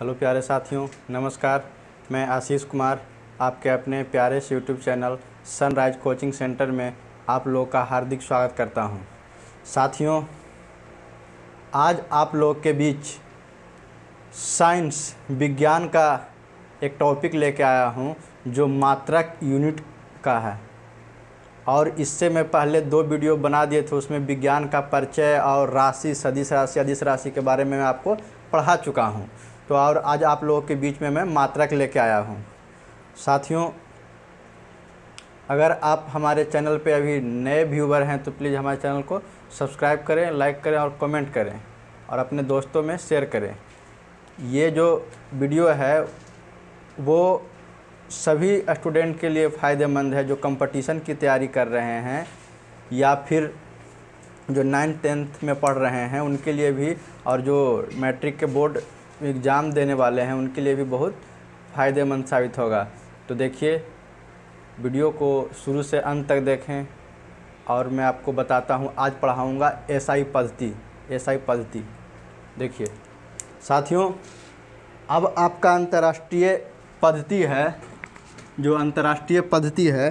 Hello प्यारे साथियों नमस्कार मैं आशीष कुमार आपके अपने प्यारे से YouTube channel sunrise coaching centre में आप लोग का हार्दिक स्वागत करता हूं। साथियों आज आप लोग के बीच साइंस विज्ञान का एक टॉपिक लेके आया हूं जो मात्रक यूनिट का है और इससे मैं पहले दो वीडियो बना दिए थे उसमें विज्ञान का परिचय और राशि सदिश राशि अधिस राशि के बारे में मैं आपको पढ़ा चुका हूँ तो और आज आप लोगों के बीच में मैं मात्रक लेके आया हूँ साथियों अगर आप हमारे चैनल पे अभी नए व्यूवर हैं तो प्लीज़ हमारे चैनल को सब्सक्राइब करें लाइक करें और कमेंट करें और अपने दोस्तों में शेयर करें ये जो वीडियो है वो सभी स्टूडेंट के लिए फ़ायदेमंद है जो कंपटीशन की तैयारी कर रहे हैं या फिर जो नाइन्थ टेंथ में पढ़ रहे हैं उनके लिए भी और जो मैट्रिक के बोर्ड एग्ज़ाम देने वाले हैं उनके लिए भी बहुत फ़ायदेमंद साबित होगा तो देखिए वीडियो को शुरू से अंत तक देखें और मैं आपको बताता हूँ आज पढ़ाऊँगा एस आई पद्धति एस आई पद्धति देखिए साथियों अब आपका अंतर्राष्ट्रीय पद्धति है जो अंतर्राष्ट्रीय पद्धति है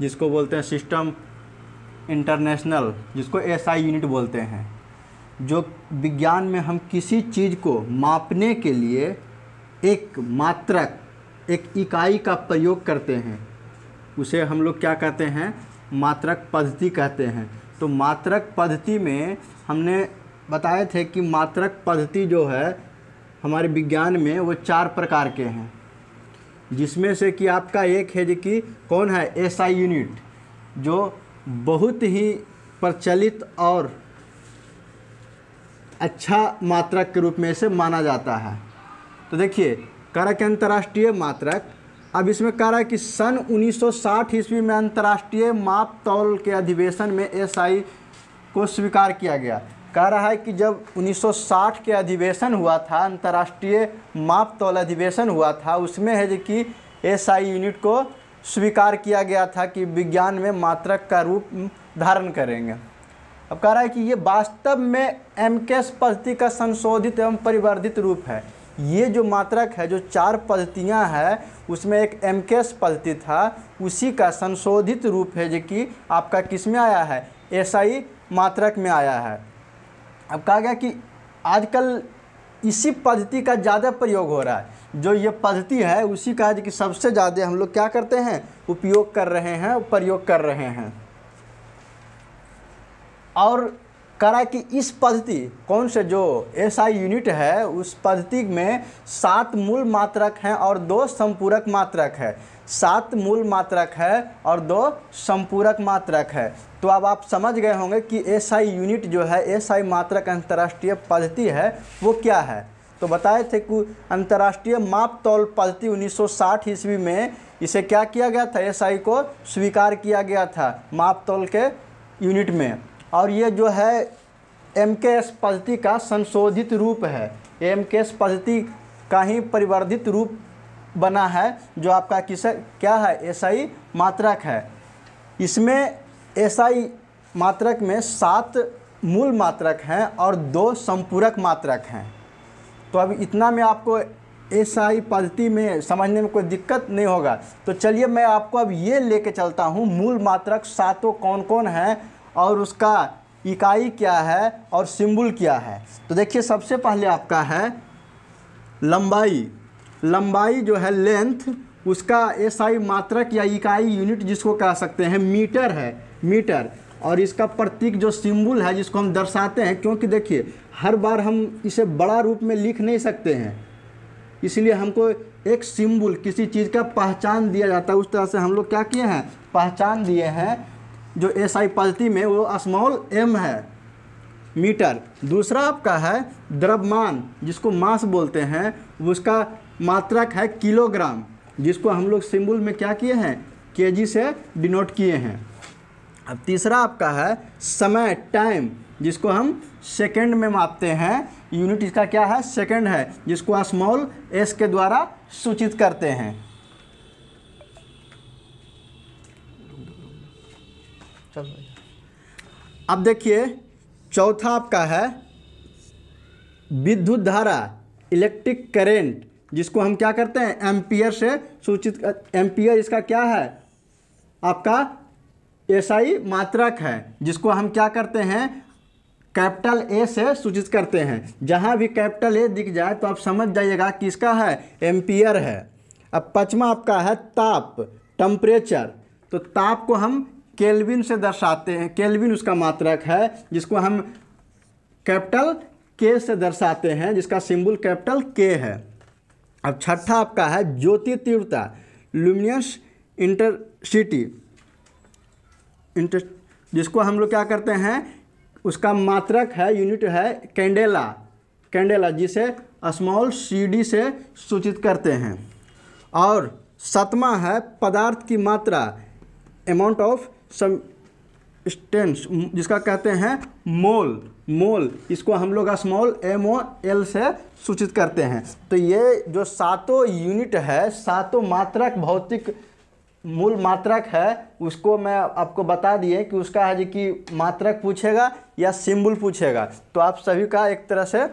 जिसको बोलते हैं सिस्टम इंटरनेशनल जिसको एस आई यूनिट बोलते हैं जो विज्ञान में हम किसी चीज़ को मापने के लिए एक मात्रक एक इकाई का प्रयोग करते हैं उसे हम लोग क्या कहते हैं मात्रक पद्धति कहते हैं तो मात्रक पद्धति में हमने बताए थे कि मात्रक पद्धति जो है हमारे विज्ञान में वो चार प्रकार के हैं जिसमें से कि आपका एक है जो कि कौन है एसआई SI यूनिट जो बहुत ही प्रचलित और अच्छा मात्रक के रूप में इसे माना जाता है तो देखिए कारक अंतर्राष्ट्रीय मात्रक अब इसमें कह रहा है कि सन 1960 ईस्वी में अंतर्राष्ट्रीय माप तौल के अधिवेशन में एसआई को स्वीकार किया गया कह रहा है कि जब 1960 के अधिवेशन हुआ था अंतर्राष्ट्रीय माप तौल अधिवेशन हुआ था उसमें है जो कि एसआई यूनिट को स्वीकार किया गया था कि विज्ञान में मात्रक का रूप धारण करेंगे अब कह रहा है कि ये वास्तव में एम केस पद्धति का संशोधित एवं परिवर्धित रूप है ये जो मात्रक है जो चार पद्धतियाँ हैं उसमें एक एम केस पद्धति था उसी का संशोधित रूप है जो कि आपका किस में आया है एसआई मात्रक में आया है अब कहा गया कि आजकल इसी पद्धति का ज़्यादा प्रयोग हो रहा है जो ये पद्धति है उसी का कि सबसे ज़्यादा हम लोग क्या करते हैं उपयोग कर रहे हैं प्रयोग कर रहे हैं और करा कि इस पद्धति कौन से जो एस आई यूनिट है उस पद्धति में सात मूल मात्रक हैं और दो संपूरक मात्रक है सात मूल मात्रक है और दो संपूरक मात्रक है तो अब आप समझ गए होंगे कि एस आई यूनिट जो है एस आई मात्रक अंतर्राष्ट्रीय पद्धति है वो क्या है तो बताए थे कि अंतर्राष्ट्रीय माप तौल पद्धति 1960 ईस्वी में इसे क्या किया गया था एसआई को स्वीकार किया गया था माप तौल के यूनिट में और ये जो है एम के एस पद्धति का संशोधित रूप है एम के एस पद्धति का ही परिवर्धित रूप बना है जो आपका किस क्या है एसआई मात्रक है इसमें एसआई मात्रक में सात मूल मात्रक हैं और दो संपूरक मात्रक हैं तो अब इतना में आपको एसआई पद्धति में समझने में कोई दिक्कत नहीं होगा तो चलिए मैं आपको अब ये लेके चलता हूँ मूल मात्रक सातों कौन कौन हैं और उसका इकाई क्या है और सिंबल क्या है तो देखिए सबसे पहले आपका है लंबाई लंबाई जो है लेंथ उसका एसआई मात्रक या इकाई यूनिट जिसको कह सकते हैं मीटर है मीटर और इसका प्रतीक जो सिंबल है जिसको हम दर्शाते हैं क्योंकि देखिए हर बार हम इसे बड़ा रूप में लिख नहीं सकते हैं इसलिए हमको एक सिंबल किसी चीज़ का पहचान दिया जाता है उस तरह से हम लोग क्या किए हैं पहचान दिए हैं जो एस आई पद्धति में वो स्मॉल एम है मीटर दूसरा आपका है द्रव्यमान जिसको मास बोलते हैं उसका मात्रक है किलोग्राम जिसको हम लोग सिंबल में क्या किए हैं केजी से डिनोट किए हैं अब तीसरा आपका है समय टाइम जिसको हम सेकंड में मापते हैं यूनिट इसका क्या है सेकंड है जिसको स्मॉल एस के द्वारा सूचित करते हैं चलो अब देखिए चौथा आपका है विद्युत धारा इलेक्ट्रिक करेंट जिसको हम क्या करते हैं एम्पियर से सूचित एम्पियर इसका क्या है आपका एसआई मात्रक है जिसको हम क्या करते हैं कैपिटल ए से सूचित करते हैं जहाँ भी कैपिटल ए दिख जाए तो आप समझ जाइएगा किसका है एम्पियर है अब पचमा आपका है ताप टम्परेचर तो ताप को हम केल्विन से दर्शाते हैं केल्विन उसका मात्रक है जिसको हम कैपिटल के से दर्शाते हैं जिसका सिंबल कैपिटल के है अब छठा आपका है ज्योति तीव्रता लुमिनियस इंटरसिटी इंटर जिसको हम लोग क्या करते हैं उसका मात्रक है यूनिट है कैंडेला कैंडेला जिसे स्मॉल सीडी से सूचित करते हैं और सतमा है पदार्थ की मात्रा अमाउंट ऑफ स्टेंस जिसका कहते हैं मोल मोल इसको हम लोग स्मॉल एम ओ एल से सूचित करते हैं तो ये जो सातों यूनिट है सातों मात्रक भौतिक मूल मात्रक है उसको मैं आपको बता दिए कि उसका है जी कि मात्रक पूछेगा या सिंबल पूछेगा तो आप सभी का एक तरह से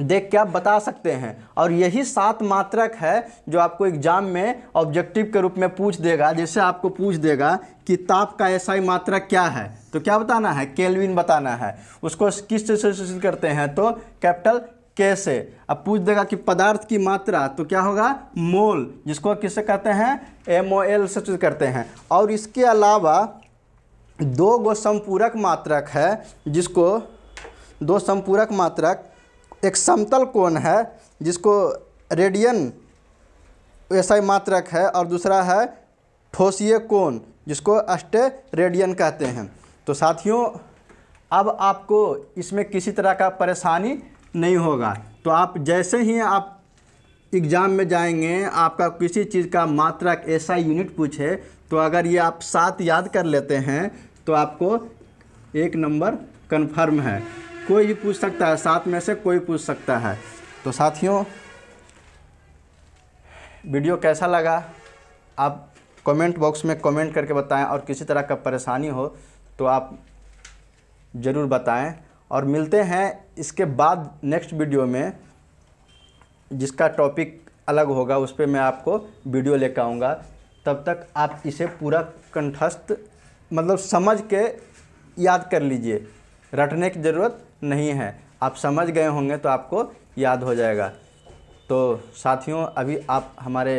देख के आप बता सकते हैं और यही सात मात्रक है जो आपको एग्जाम में ऑब्जेक्टिव के रूप में पूछ देगा जैसे आपको पूछ देगा कि ताप का ऐसा ही मात्रक क्या है तो क्या बताना है केल्विन बताना है उसको किस चीज़ से सूचित करते हैं तो कैपिटल के से अब पूछ देगा कि पदार्थ की मात्रा तो क्या होगा मोल जिसको किससे कहते हैं एम ओ एल से सूचित करते हैं और इसके अलावा दो गो संपूरक मात्रक है जिसको दो संपूरक मात्रक एक समतल कोण है जिसको रेडियन एसआई मात्रक है और दूसरा है ठोसीय कोण जिसको अष्ट रेडियन कहते हैं तो साथियों अब आपको इसमें किसी तरह का परेशानी नहीं होगा तो आप जैसे ही आप एग्ज़ाम में जाएंगे आपका किसी चीज़ का मात्रक ऐसा यूनिट पूछे तो अगर ये आप सात याद कर लेते हैं तो आपको एक नंबर कन्फर्म है कोई भी पूछ सकता है सात में से कोई पूछ सकता है तो साथियों वीडियो कैसा लगा आप कमेंट बॉक्स में कमेंट करके बताएं और किसी तरह का परेशानी हो तो आप ज़रूर बताएं और मिलते हैं इसके बाद नेक्स्ट वीडियो में जिसका टॉपिक अलग होगा उस पर मैं आपको वीडियो लेकर आऊँगा तब तक आप इसे पूरा कंठस्थ मतलब समझ के याद कर लीजिए रटने की ज़रूरत नहीं है आप समझ गए होंगे तो आपको याद हो जाएगा तो साथियों अभी आप हमारे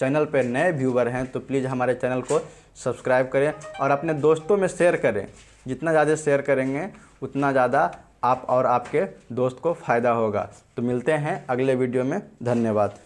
चैनल पर नए व्यूवर हैं तो प्लीज़ हमारे चैनल को सब्सक्राइब करें और अपने दोस्तों में शेयर करें जितना ज़्यादा शेयर करेंगे उतना ज़्यादा आप और आपके दोस्त को फ़ायदा होगा तो मिलते हैं अगले वीडियो में धन्यवाद